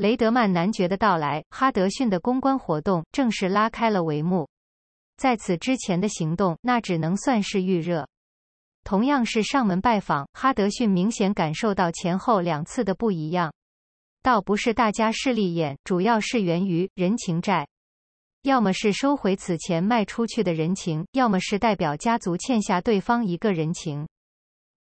雷德曼男爵的到来，哈德逊的公关活动正式拉开了帷幕。在此之前的行动，那只能算是预热。同样是上门拜访，哈德逊明显感受到前后两次的不一样。倒不是大家势利眼，主要是源于人情债。要么是收回此前卖出去的人情，要么是代表家族欠下对方一个人情。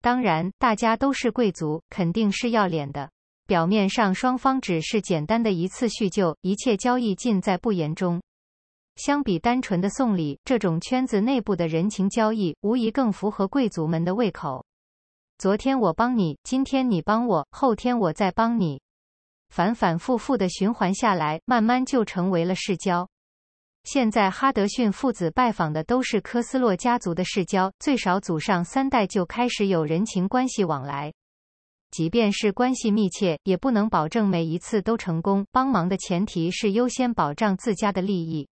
当然，大家都是贵族，肯定是要脸的。表面上，双方只是简单的一次叙旧，一切交易尽在不言中。相比单纯的送礼，这种圈子内部的人情交易无疑更符合贵族们的胃口。昨天我帮你，今天你帮我，后天我再帮你，反反复复的循环下来，慢慢就成为了世交。现在哈德逊父子拜访的都是科斯洛家族的世交，最少祖上三代就开始有人情关系往来。即便是关系密切，也不能保证每一次都成功帮忙的前提是优先保障自家的利益。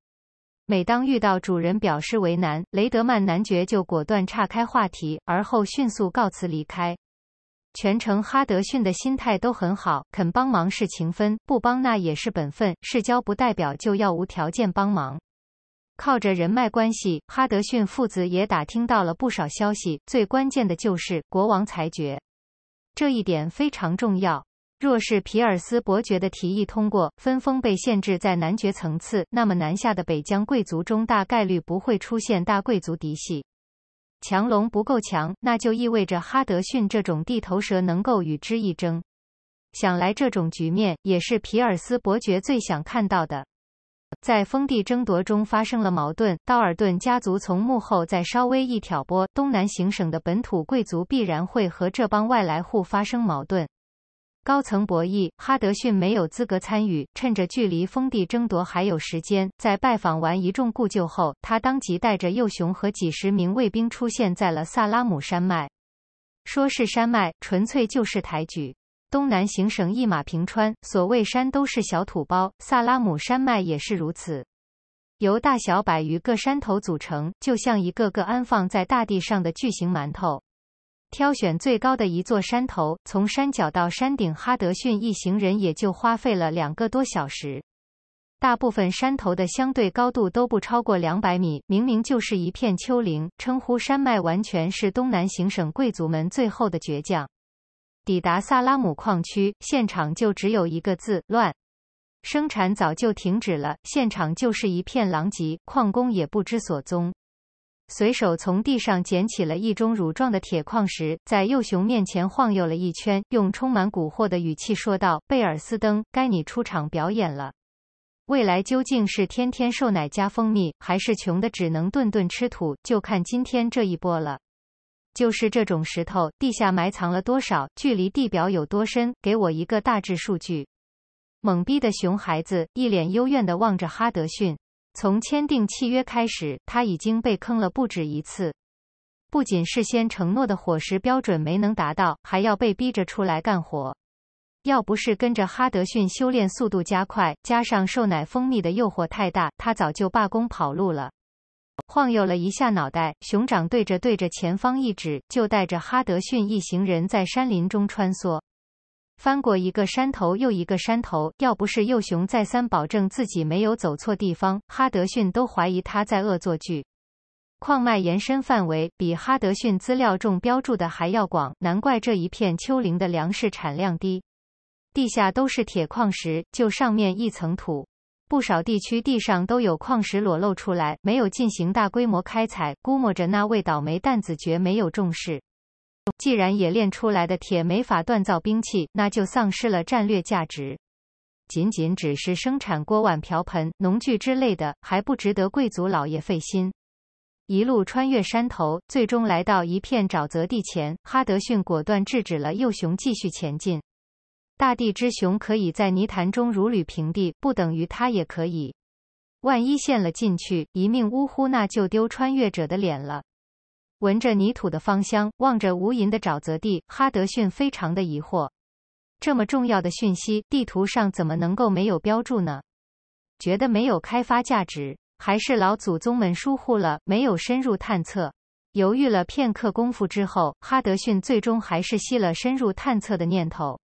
每当遇到主人表示为难，雷德曼男爵就果断岔开话题，而后迅速告辞离开。全程哈德逊的心态都很好，肯帮忙是情分，不帮那也是本分。世交不代表就要无条件帮忙。靠着人脉关系，哈德逊父子也打听到了不少消息，最关键的就是国王裁决。这一点非常重要。若是皮尔斯伯爵的提议通过，分封被限制在男爵层次，那么南下的北疆贵族中大概率不会出现大贵族嫡系。强龙不够强，那就意味着哈德逊这种地头蛇能够与之一争。想来这种局面也是皮尔斯伯爵最想看到的。在封地争夺中发生了矛盾，道尔顿家族从幕后再稍微一挑拨，东南行省的本土贵族必然会和这帮外来户发生矛盾。高层博弈，哈德逊没有资格参与。趁着距离封地争夺还有时间，在拜访完一众故旧后，他当即带着幼熊和几十名卫兵出现在了萨拉姆山脉。说是山脉，纯粹就是抬举。东南行省一马平川，所谓山都是小土包，萨拉姆山脉也是如此，由大小百余个山头组成，就像一个个安放在大地上的巨型馒头。挑选最高的一座山头，从山脚到山顶，哈德逊一行人也就花费了两个多小时。大部分山头的相对高度都不超过两百米，明明就是一片丘陵，称呼山脉完全是东南行省贵族们最后的倔强。抵达萨拉姆矿区现场就只有一个字乱，生产早就停止了，现场就是一片狼藉，矿工也不知所踪。随手从地上捡起了一钟乳状的铁矿石，在幼熊面前晃悠了一圈，用充满蛊惑的语气说道：“贝尔斯登，该你出场表演了。未来究竟是天天受奶加蜂蜜，还是穷的只能顿顿吃土，就看今天这一波了。”就是这种石头，地下埋藏了多少？距离地表有多深？给我一个大致数据。懵逼的熊孩子一脸幽怨地望着哈德逊。从签订契约开始，他已经被坑了不止一次。不仅事先承诺的伙食标准没能达到，还要被逼着出来干活。要不是跟着哈德逊修炼速度加快，加上受奶蜂蜜的诱惑太大，他早就罢工跑路了。晃悠了一下脑袋，熊掌对着对着前方一指，就带着哈德逊一行人在山林中穿梭，翻过一个山头又一个山头。要不是幼熊再三保证自己没有走错地方，哈德逊都怀疑他在恶作剧。矿脉延伸范围比哈德逊资料中标注的还要广，难怪这一片丘陵的粮食产量低，地下都是铁矿石，就上面一层土。不少地区地上都有矿石裸露出来，没有进行大规模开采。估摸着那位倒霉蛋子绝没有重视。既然冶炼出来的铁没法锻造兵器，那就丧失了战略价值。仅仅只是生产锅碗瓢盆、农具之类的，还不值得贵族老爷费心。一路穿越山头，最终来到一片沼泽地前，哈德逊果断制止了幼熊继续前进。大地之雄可以在泥潭中如履平地，不等于他也可以。万一陷了进去，一命呜呼，那就丢穿越者的脸了。闻着泥土的芳香，望着无垠的沼泽地，哈德逊非常的疑惑：这么重要的讯息，地图上怎么能够没有标注呢？觉得没有开发价值，还是老祖宗们疏忽了，没有深入探测？犹豫了片刻功夫之后，哈德逊最终还是熄了深入探测的念头。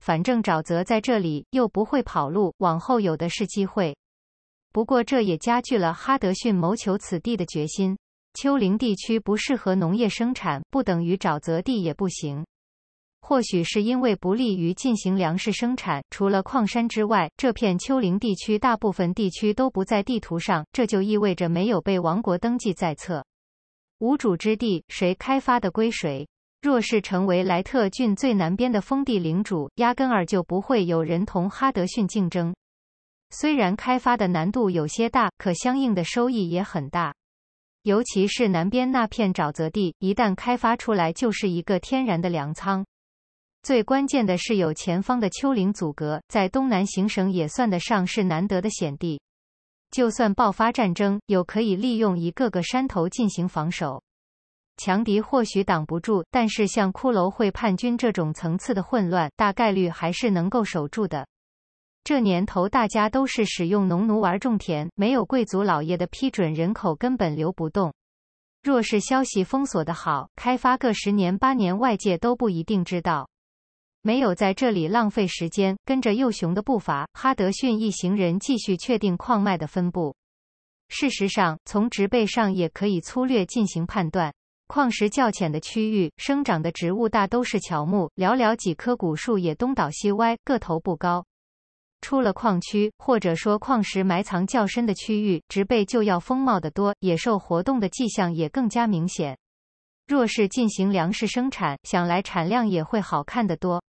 反正沼泽在这里又不会跑路，往后有的是机会。不过这也加剧了哈德逊谋求此地的决心。丘陵地区不适合农业生产，不等于沼泽地也不行。或许是因为不利于进行粮食生产，除了矿山之外，这片丘陵地区大部分地区都不在地图上，这就意味着没有被王国登记在册，无主之地，谁开发的归谁。若是成为莱特郡最南边的封地领主，压根儿就不会有人同哈德逊竞争。虽然开发的难度有些大，可相应的收益也很大。尤其是南边那片沼泽地，一旦开发出来，就是一个天然的粮仓。最关键的是有前方的丘陵阻隔，在东南行省也算得上是难得的险地。就算爆发战争，有可以利用一个个山头进行防守。强敌或许挡不住，但是像骷髅会叛军这种层次的混乱，大概率还是能够守住的。这年头，大家都是使用农奴玩种田，没有贵族老爷的批准，人口根本留不动。若是消息封锁的好，开发个十年八年，外界都不一定知道。没有在这里浪费时间，跟着幼熊的步伐，哈德逊一行人继续确定矿脉的分布。事实上，从植被上也可以粗略进行判断。矿石较浅的区域，生长的植物大都是乔木，寥寥几棵古树也东倒西歪，个头不高。出了矿区，或者说矿石埋藏较深的区域，植被就要丰茂的多，野兽活动的迹象也更加明显。若是进行粮食生产，想来产量也会好看得多。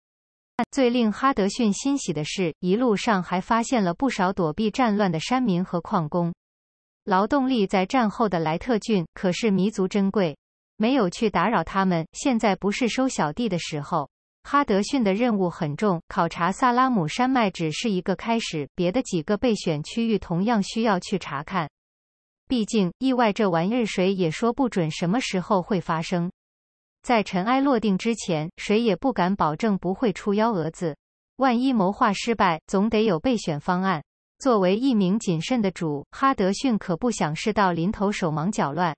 最令哈德逊欣喜的是，一路上还发现了不少躲避战乱的山民和矿工，劳动力在战后的莱特郡可是弥足珍贵。没有去打扰他们。现在不是收小弟的时候。哈德逊的任务很重，考察萨拉姆山脉只是一个开始，别的几个备选区域同样需要去查看。毕竟意外这玩意儿谁也说不准什么时候会发生，在尘埃落定之前，谁也不敢保证不会出幺蛾子。万一谋划失败，总得有备选方案。作为一名谨慎的主，哈德逊可不想事到临头手忙脚乱。